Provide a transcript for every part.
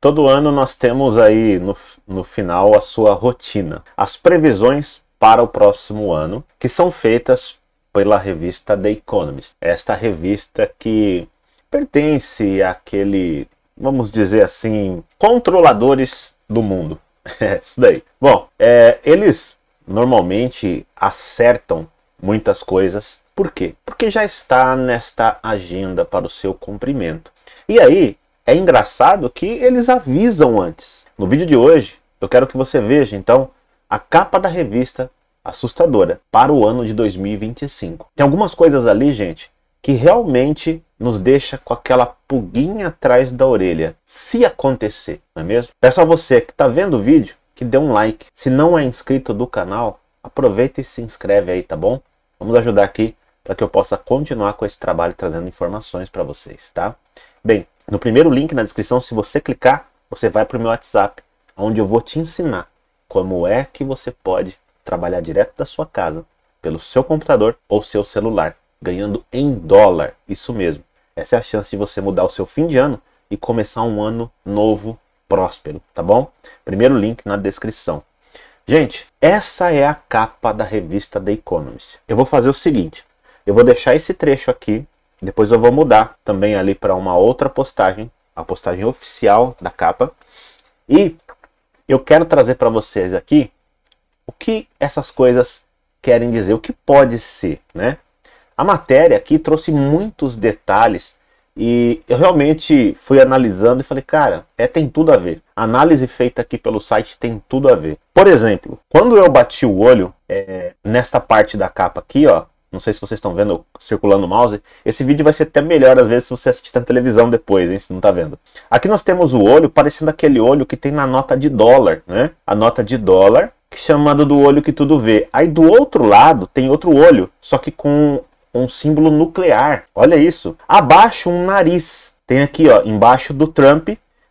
Todo ano nós temos aí no, no final a sua rotina, as previsões para o próximo ano, que são feitas pela revista The Economist. Esta revista que pertence àquele, vamos dizer assim, controladores do mundo. É isso daí. Bom, é, eles normalmente acertam muitas coisas. Por quê? Porque já está nesta agenda para o seu cumprimento. E aí, é engraçado que eles avisam antes. No vídeo de hoje, eu quero que você veja então a capa da revista assustadora para o ano de 2025. Tem algumas coisas ali, gente, que realmente nos deixa com aquela pulguinha atrás da orelha, se acontecer, não é mesmo? Peço a você que está vendo o vídeo que dê um like. Se não é inscrito do canal, aproveita e se inscreve aí, tá bom? Vamos ajudar aqui para que eu possa continuar com esse trabalho trazendo informações para vocês, tá? Bem, no primeiro link na descrição, se você clicar, você vai para o meu WhatsApp, onde eu vou te ensinar como é que você pode trabalhar direto da sua casa, pelo seu computador ou seu celular, ganhando em dólar. Isso mesmo. Essa é a chance de você mudar o seu fim de ano e começar um ano novo, próspero, tá bom? Primeiro link na descrição. Gente, essa é a capa da revista The Economist. Eu vou fazer o seguinte: eu vou deixar esse trecho aqui depois eu vou mudar também ali para uma outra postagem, a postagem oficial da capa. E eu quero trazer para vocês aqui o que essas coisas querem dizer, o que pode ser, né? A matéria aqui trouxe muitos detalhes e eu realmente fui analisando e falei, cara, é tem tudo a ver. A análise feita aqui pelo site tem tudo a ver. Por exemplo, quando eu bati o olho é, nesta parte da capa aqui, ó, não sei se vocês estão vendo circulando o mouse. Esse vídeo vai ser até melhor às vezes se você assistir na televisão depois, hein, se não está vendo. Aqui nós temos o olho parecendo aquele olho que tem na nota de dólar, né? A nota de dólar, chamado do olho que tudo vê. Aí do outro lado tem outro olho, só que com um símbolo nuclear. Olha isso. Abaixo um nariz. Tem aqui, ó, embaixo do Trump,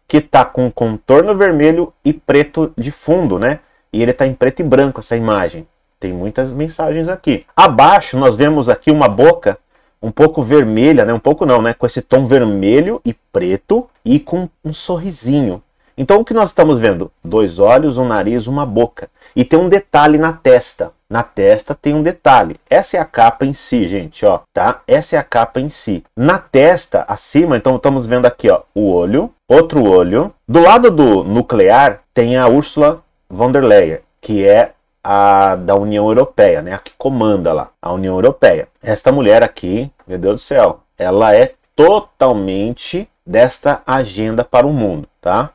que tá com contorno vermelho e preto de fundo, né? E ele tá em preto e branco essa imagem. Tem muitas mensagens aqui. Abaixo nós vemos aqui uma boca um pouco vermelha, né? Um pouco não, né? Com esse tom vermelho e preto e com um sorrisinho. Então o que nós estamos vendo? Dois olhos, um nariz, uma boca. E tem um detalhe na testa. Na testa tem um detalhe. Essa é a capa em si, gente, ó, tá? Essa é a capa em si. Na testa, acima, então estamos vendo aqui, ó, o olho, outro olho. Do lado do nuclear tem a Ursula von der Leyen, que é a da União Europeia, né? A que comanda lá, a União Europeia. Esta mulher aqui, meu Deus do céu, ela é totalmente desta agenda para o mundo, tá?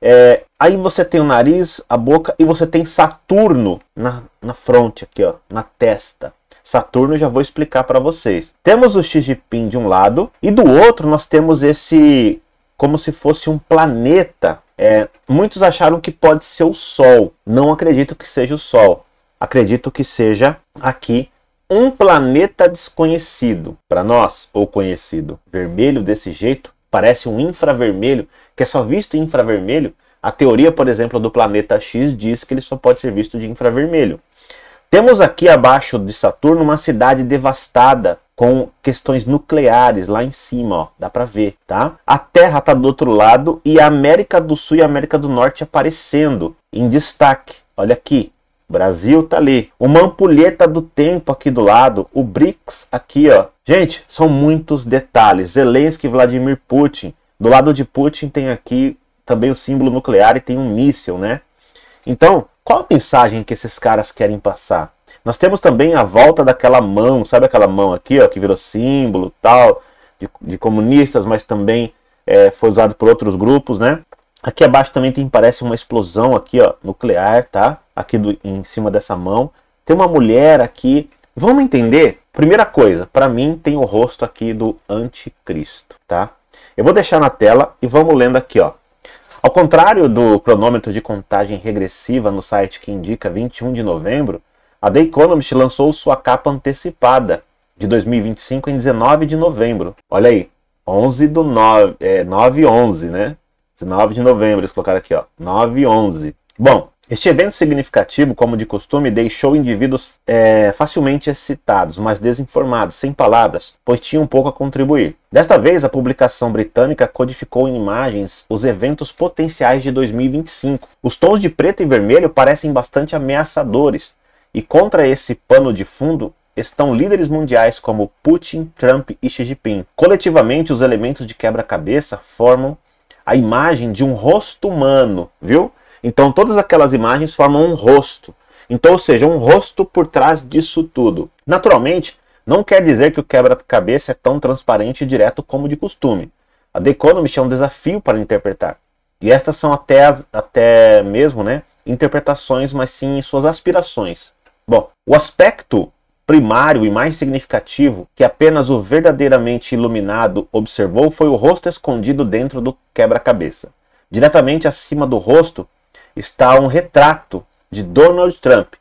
É, aí você tem o nariz, a boca e você tem Saturno na, na fronte aqui, ó, na testa. Saturno já vou explicar para vocês. Temos o Xi Jinping de um lado e do outro nós temos esse como se fosse um planeta é, muitos acharam que pode ser o Sol. Não acredito que seja o Sol. Acredito que seja aqui um planeta desconhecido para nós ou conhecido. Vermelho desse jeito parece um infravermelho que é só visto em infravermelho. A teoria, por exemplo, do planeta X diz que ele só pode ser visto de infravermelho. Temos aqui abaixo de Saturno uma cidade devastada com questões nucleares lá em cima, ó, dá para ver, tá? A Terra tá do outro lado e a América do Sul e a América do Norte aparecendo em destaque. Olha aqui, Brasil tá ali. Uma ampulheta do tempo aqui do lado, o BRICS aqui, ó. Gente, são muitos detalhes. Zelensky, Vladimir Putin. Do lado de Putin tem aqui também o símbolo nuclear e tem um míssil, né? Então, qual a mensagem que esses caras querem passar? Nós temos também a volta daquela mão, sabe aquela mão aqui, ó, que virou símbolo tal, de, de comunistas, mas também é, foi usado por outros grupos, né? Aqui abaixo também tem, parece uma explosão aqui, ó, nuclear, tá? Aqui do, em cima dessa mão. Tem uma mulher aqui. Vamos entender? Primeira coisa, para mim tem o rosto aqui do anticristo, tá? Eu vou deixar na tela e vamos lendo aqui, ó. Ao contrário do cronômetro de contagem regressiva no site que indica 21 de novembro, a The Economist lançou sua capa antecipada de 2025 em 19 de novembro. Olha aí, 11 do 9, é, 9 11, né? 19 de novembro, eles colocaram aqui, ó, 9 11. Bom, este evento significativo, como de costume, deixou indivíduos é, facilmente excitados, mas desinformados, sem palavras, pois tinham pouco a contribuir. Desta vez, a publicação britânica codificou em imagens os eventos potenciais de 2025. Os tons de preto e vermelho parecem bastante ameaçadores, e contra esse pano de fundo estão líderes mundiais como Putin, Trump e Xi Jinping. Coletivamente, os elementos de quebra-cabeça formam a imagem de um rosto humano, viu? Então, todas aquelas imagens formam um rosto. Então, ou seja, um rosto por trás disso tudo. Naturalmente, não quer dizer que o quebra-cabeça é tão transparente e direto como de costume. A The Economist é um desafio para interpretar. E estas são até, até mesmo né, interpretações, mas sim suas aspirações. Bom, o aspecto primário e mais significativo que apenas o verdadeiramente iluminado observou foi o rosto escondido dentro do quebra-cabeça. Diretamente acima do rosto está um retrato de Donald Trump,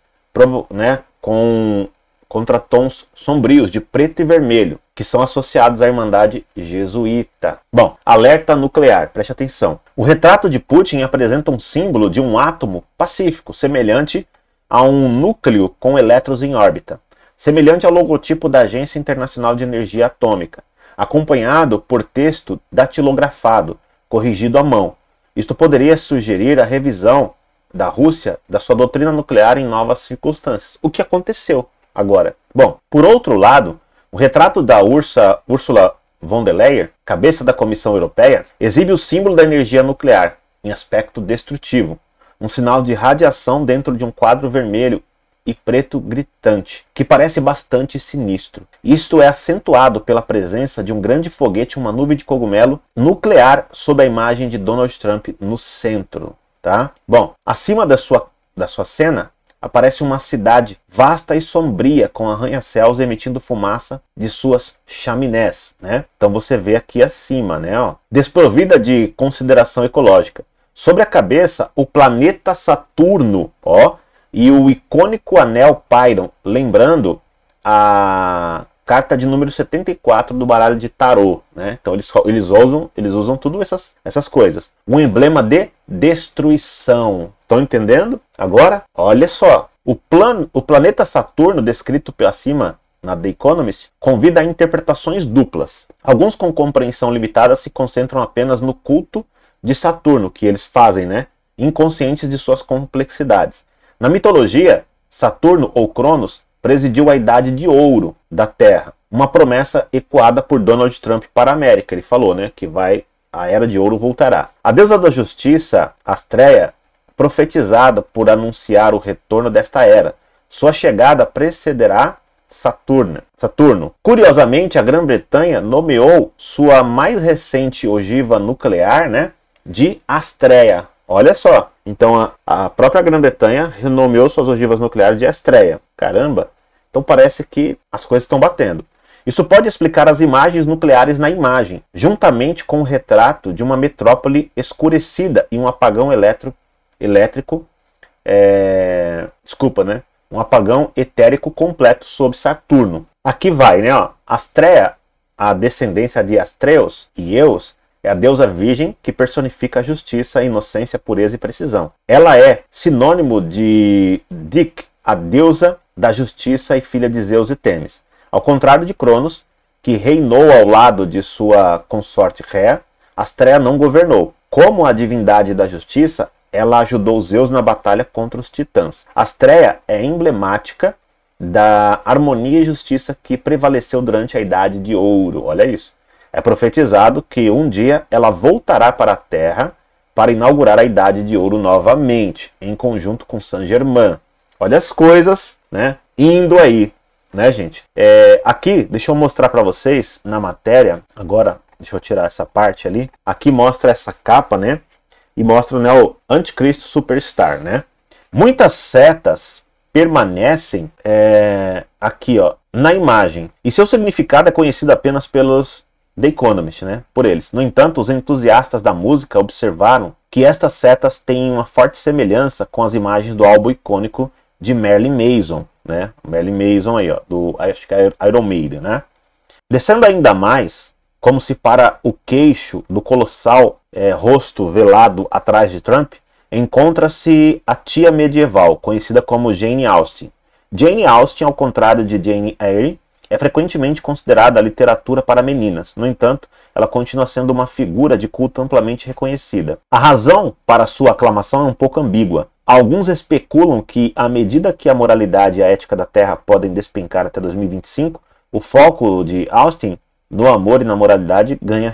né, com contratons sombrios de preto e vermelho, que são associados à Irmandade Jesuíta. Bom, alerta nuclear, preste atenção. O retrato de Putin apresenta um símbolo de um átomo pacífico, semelhante a um núcleo com elétrons em órbita, semelhante ao logotipo da Agência Internacional de Energia Atômica, acompanhado por texto datilografado, corrigido à mão. Isto poderia sugerir a revisão da Rússia da sua doutrina nuclear em novas circunstâncias, o que aconteceu agora. Bom, por outro lado, o retrato da Ursa, Ursula von der Leyen, cabeça da Comissão Europeia, exibe o símbolo da energia nuclear em aspecto destrutivo, um sinal de radiação dentro de um quadro vermelho e preto gritante, que parece bastante sinistro. Isto é acentuado pela presença de um grande foguete, uma nuvem de cogumelo nuclear sob a imagem de Donald Trump no centro, tá? Bom, acima da sua da sua cena aparece uma cidade vasta e sombria com arranha-céus emitindo fumaça de suas chaminés, né? Então você vê aqui acima, né, ó, desprovida de consideração ecológica. Sobre a cabeça, o planeta Saturno, ó, e o icônico anel Pyron, lembrando a carta de número 74 do baralho de tarô, né? Então eles, eles usam, eles usam tudo essas, essas coisas. Um emblema de destruição. Estão entendendo? Agora, olha só. O, plano o planeta Saturno, descrito acima cima na The Economist, convida a interpretações duplas. Alguns com compreensão limitada se concentram apenas no culto de Saturno que eles fazem, né? Inconscientes de suas complexidades. Na mitologia, Saturno ou Cronos presidiu a Idade de Ouro da Terra, uma promessa ecoada por Donald Trump para a América. Ele falou, né, que vai a Era de Ouro voltará. A deusa da Justiça, Astrea, profetizada por anunciar o retorno desta era. Sua chegada precederá Saturno. Saturno. Curiosamente, a Grã-Bretanha nomeou sua mais recente ogiva nuclear, né, de Astrea. Olha só, então a, a própria Grã-Bretanha renomeou suas ogivas nucleares de Astrea. Caramba! Então parece que as coisas estão batendo. Isso pode explicar as imagens nucleares na imagem, juntamente com o retrato de uma metrópole escurecida e um apagão eletro, elétrico. É, desculpa, né? Um apagão etérico completo sobre Saturno. Aqui vai, né? Ó, Astrea, a descendência de Astreus e Eus, é a deusa virgem que personifica a justiça, inocência, pureza e precisão. Ela é sinônimo de Dic, a deusa da justiça e filha de Zeus e Temis. Ao contrário de Cronos, que reinou ao lado de sua consorte Rhea, Astrea não governou. Como a divindade da justiça, ela ajudou Zeus na batalha contra os titãs. Astrea é emblemática da harmonia e justiça que prevaleceu durante a Idade de Ouro. Olha isso. É profetizado que um dia ela voltará para a Terra para inaugurar a Idade de Ouro novamente, em conjunto com Saint-Germain. Olha as coisas, né? Indo aí, né, gente? É, aqui, deixa eu mostrar para vocês na matéria, agora, deixa eu tirar essa parte ali. Aqui mostra essa capa, né? E mostra né, o Anticristo Superstar, né? Muitas setas permanecem é, aqui ó, na imagem, e seu significado é conhecido apenas pelos The Economist, né, por eles. No entanto, os entusiastas da música observaram que estas setas têm uma forte semelhança com as imagens do álbum icônico de Marilyn Mason, né? Marilyn Mason aí, ó, do acho que é Iron Maiden, né? Descendo ainda mais, como se para o queixo do colossal é, rosto velado atrás de Trump, encontra-se a tia medieval, conhecida como Jane Austen. Jane Austen, ao contrário de Jane Eyre, é frequentemente considerada literatura para meninas. No entanto, ela continua sendo uma figura de culto amplamente reconhecida. A razão para sua aclamação é um pouco ambígua. Alguns especulam que, à medida que a moralidade e a ética da Terra podem despencar até 2025, o foco de Austin no amor e na moralidade ganha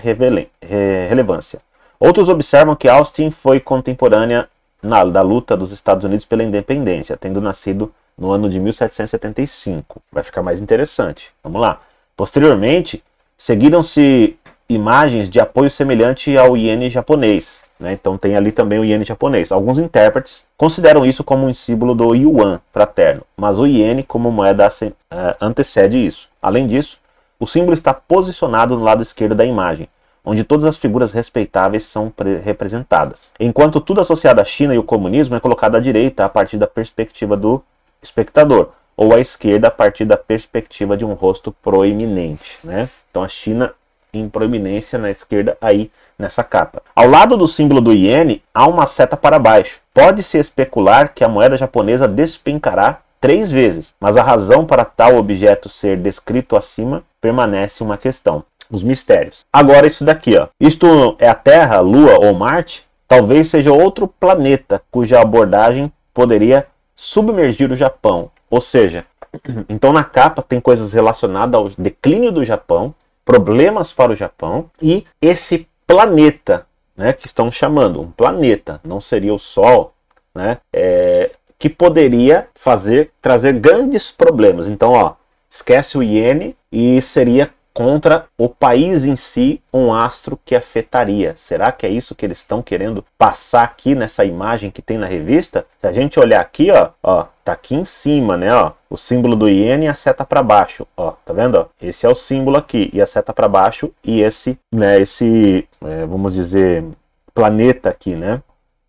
relevância. Outros observam que Austin foi contemporânea na, da luta dos Estados Unidos pela independência, tendo nascido no ano de 1775. Vai ficar mais interessante. Vamos lá. Posteriormente, seguiram-se imagens de apoio semelhante ao iene japonês. Né? Então tem ali também o iene japonês. Alguns intérpretes consideram isso como um símbolo do yuan fraterno, mas o iene como moeda eh, antecede isso. Além disso, o símbolo está posicionado no lado esquerdo da imagem, onde todas as figuras respeitáveis são representadas, enquanto tudo associado à China e ao comunismo é colocado à direita a partir da perspectiva do espectador, ou à esquerda a partir da perspectiva de um rosto proeminente. Né? Então a China em proeminência na esquerda aí nessa capa. Ao lado do símbolo do iene há uma seta para baixo. Pode-se especular que a moeda japonesa despencará três vezes, mas a razão para tal objeto ser descrito acima permanece uma questão. Os mistérios. Agora isso daqui, ó. Isto é a Terra, Lua ou Marte? Talvez seja outro planeta cuja abordagem poderia submergir o Japão. Ou seja, então na capa tem coisas relacionadas ao declínio do Japão, problemas para o Japão e esse planeta, né, que estão chamando um planeta, não seria o Sol, né, é, que poderia fazer trazer grandes problemas. Então, ó, esquece o iene e seria contra o país em si um astro que afetaria. Será que é isso que eles estão querendo passar aqui nessa imagem que tem na revista? Se a gente olhar aqui, ó, ó, tá aqui em cima, né, ó, o símbolo do iene e a seta para baixo, ó, tá vendo? Ó? Esse é o símbolo aqui e a seta para baixo e esse, né, esse, é, vamos dizer, planeta aqui, né?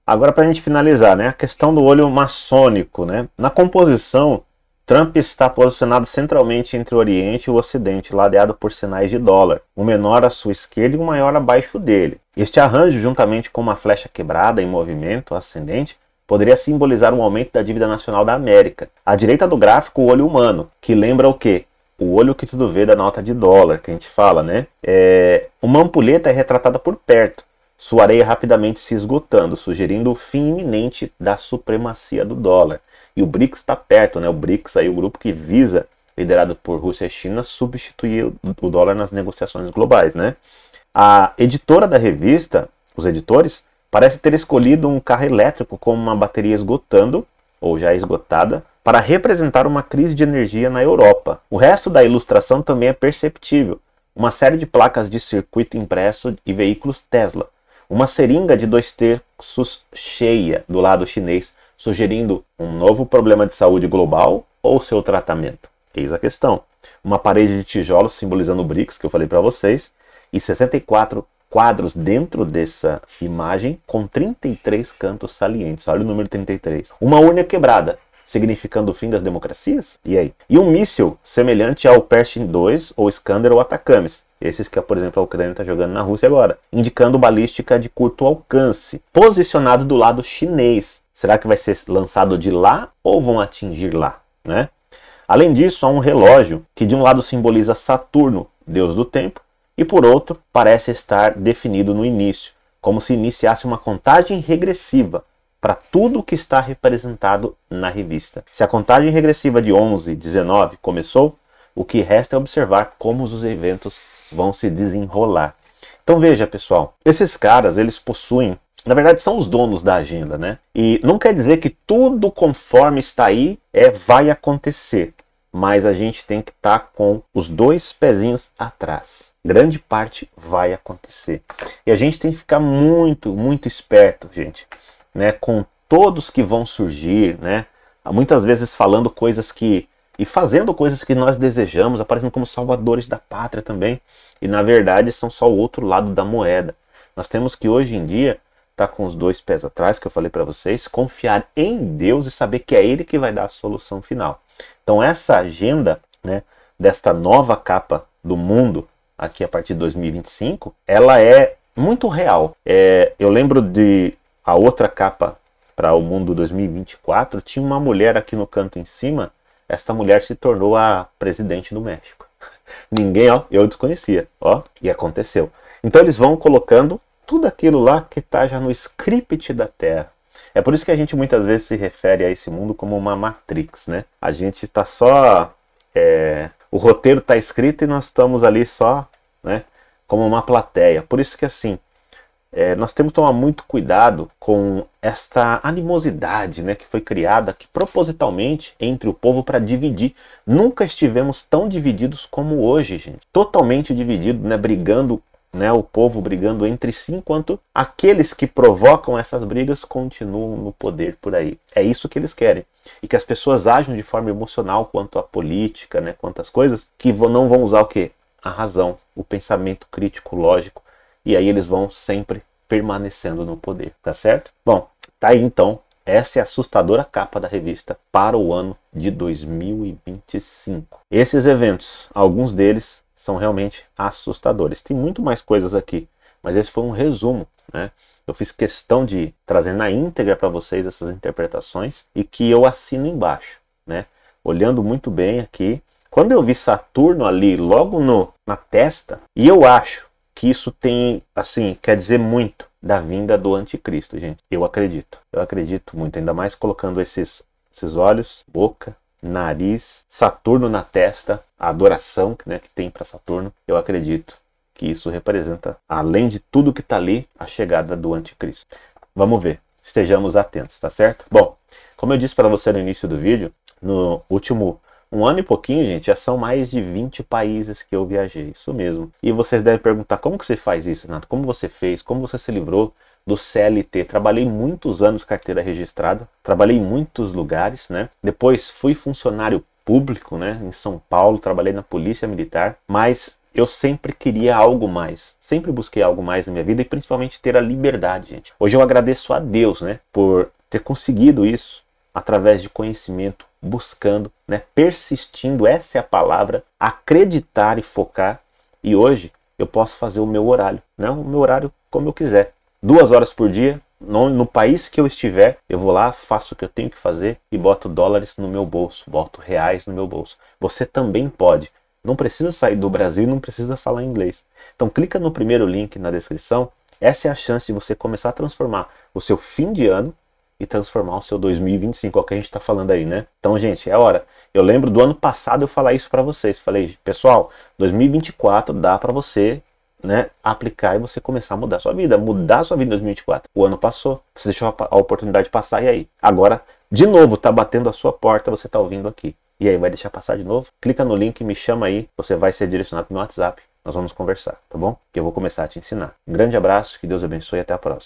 Agora para a gente finalizar, né, a questão do olho maçônico, né? Na composição Trump está posicionado centralmente entre o Oriente e o Ocidente, ladeado por sinais de dólar, o um menor à sua esquerda e o um maior abaixo dele. Este arranjo, juntamente com uma flecha quebrada em movimento ascendente, poderia simbolizar um aumento da dívida nacional da América. À direita do gráfico, o olho humano, que lembra o quê? O olho que tudo vê da nota de dólar, que a gente fala, né? É... Uma ampulheta é retratada por perto, sua areia rapidamente se esgotando, sugerindo o fim iminente da supremacia do dólar. E o BRICS está perto, né? O BRICS aí o grupo que visa, liderado por Rússia e China, substituir o dólar nas negociações globais, né? A editora da revista, os editores, parece ter escolhido um carro elétrico com uma bateria esgotando ou já esgotada para representar uma crise de energia na Europa. O resto da ilustração também é perceptível. Uma série de placas de circuito impresso e veículos Tesla, uma seringa de dois terços cheia do lado chinês, sugerindo um novo problema de saúde global ou seu tratamento? Eis a questão. Uma parede de tijolos simbolizando o BRICS, que eu falei para vocês, e 64 quadros dentro dessa imagem com 33 cantos salientes. Olha o número 33. Uma urna quebrada, significando o fim das democracias? E aí? E um míssil semelhante ao Pershing 2 ou Iskander ou Atacames, esses que, por exemplo, a Ucrânia está jogando na Rússia agora, indicando balística de curto alcance, posicionado do lado chinês. Será que vai ser lançado de lá ou vão atingir lá, né? Além disso, há um relógio que de um lado simboliza Saturno, deus do tempo, e por outro parece estar definido no início, como se iniciasse uma contagem regressiva para tudo o que está representado na revista. Se a contagem regressiva de 11, 19 começou, o que resta é observar como os eventos vão se desenrolar. Então veja, pessoal, esses caras, eles possuem, na verdade são os donos da agenda, né? E não quer dizer que tudo conforme está aí é vai acontecer, mas a gente tem que estar tá com os dois pezinhos atrás. Grande parte vai acontecer. E a gente tem que ficar muito, muito esperto, gente, né, com todos que vão surgir, né? Muitas vezes falando coisas que e fazendo coisas que nós desejamos, aparecendo como salvadores da pátria também. E na verdade são só o outro lado da moeda. Nós temos que hoje em dia estar tá com os dois pés atrás, que eu falei para vocês, confiar em Deus e saber que é Ele que vai dar a solução final. Então essa agenda, né, desta nova capa do mundo aqui a partir de 2025, ela é muito real. É, eu lembro de a outra capa para o mundo 2024 tinha uma mulher aqui no canto em cima esta mulher se tornou a presidente do México. Ninguém, ó, eu desconhecia, ó, e aconteceu. Então eles vão colocando tudo aquilo lá que está já no script da Terra. É por isso que a gente muitas vezes se refere a esse mundo como uma Matrix, né? A gente está só. É, o roteiro está escrito e nós estamos ali só, né? Como uma plateia. Por isso que assim, é, nós temos que tomar muito cuidado com esta animosidade né, que foi criada que propositalmente entre o povo para dividir. Nunca estivemos tão divididos como hoje, gente. Totalmente dividido, né, brigando, né, o povo brigando entre si, enquanto aqueles que provocam essas brigas continuam no poder por aí. É isso que eles querem. E que as pessoas ajam de forma emocional quanto à política, né, quanto às coisas, que não vão usar o quê? A razão, o pensamento crítico, lógico e aí eles vão sempre permanecendo no poder, tá certo? Bom, tá aí então. Essa é a assustadora capa da revista para o ano de 2025. Esses eventos, alguns deles são realmente assustadores. Tem muito mais coisas aqui, mas esse foi um resumo, né? Eu fiz questão de trazer na íntegra para vocês essas interpretações e que eu assino embaixo, né? Olhando muito bem aqui, quando eu vi Saturno ali logo no na testa, e eu acho que isso tem, assim, quer dizer muito da vinda do anticristo, gente. Eu acredito. Eu acredito muito, ainda mais colocando esses, esses olhos, boca, nariz, Saturno na testa, a adoração né, que tem para Saturno. Eu acredito que isso representa, além de tudo que está ali, a chegada do anticristo. Vamos ver. Estejamos atentos, tá certo? Bom, como eu disse para você no início do vídeo, no último um ano e pouquinho, gente, já são mais de 20 países que eu viajei, isso mesmo. E vocês devem perguntar como que você faz isso, Renato? Como você fez? Como você se livrou do CLT? Trabalhei muitos anos carteira registrada, trabalhei em muitos lugares, né? Depois fui funcionário público, né, em São Paulo, trabalhei na Polícia Militar, mas eu sempre queria algo mais, sempre busquei algo mais na minha vida e principalmente ter a liberdade, gente. Hoje eu agradeço a Deus, né, por ter conseguido isso através de conhecimento buscando, né, persistindo, essa é a palavra, acreditar e focar. E hoje eu posso fazer o meu horário, né, o meu horário como eu quiser. Duas horas por dia, no, no, país que eu estiver, eu vou lá, faço o que eu tenho que fazer e boto dólares no meu bolso, boto reais no meu bolso. Você também pode. Não precisa sair do Brasil, não precisa falar inglês. Então clica no primeiro link na descrição. Essa é a chance de você começar a transformar o seu fim de ano e transformar o seu 2025, é o que a gente está falando aí, né? Então, gente, é hora. Eu lembro do ano passado eu falar isso para vocês. Falei, pessoal, 2024 dá para você né, aplicar e você começar a mudar a sua vida, mudar a sua vida em 2024. O ano passou, você deixou a oportunidade passar e aí? Agora, de novo, tá batendo a sua porta, você tá ouvindo aqui. E aí, vai deixar passar de novo? Clica no link, me chama aí, você vai ser direcionado no WhatsApp. Nós vamos conversar, tá bom? Que eu vou começar a te ensinar. Um grande abraço, que Deus abençoe e até a próxima.